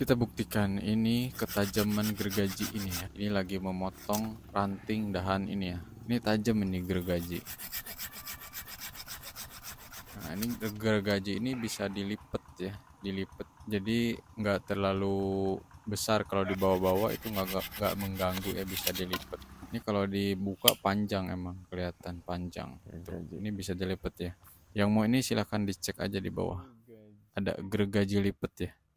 kita buktikan ini ketajaman gergaji ini ya. Ini lagi memotong ranting dahan ini ya. Ini tajam ini gergaji. Nah, ini gergaji ini bisa dilipet ya, dilipet Jadi nggak terlalu besar kalau dibawa-bawa itu nggak nggak mengganggu ya bisa dilipet Ini kalau dibuka panjang emang kelihatan panjang. Gergaji. Ini bisa dilipet ya. Yang mau ini silahkan dicek aja di bawah. Ada gergaji lipet ya.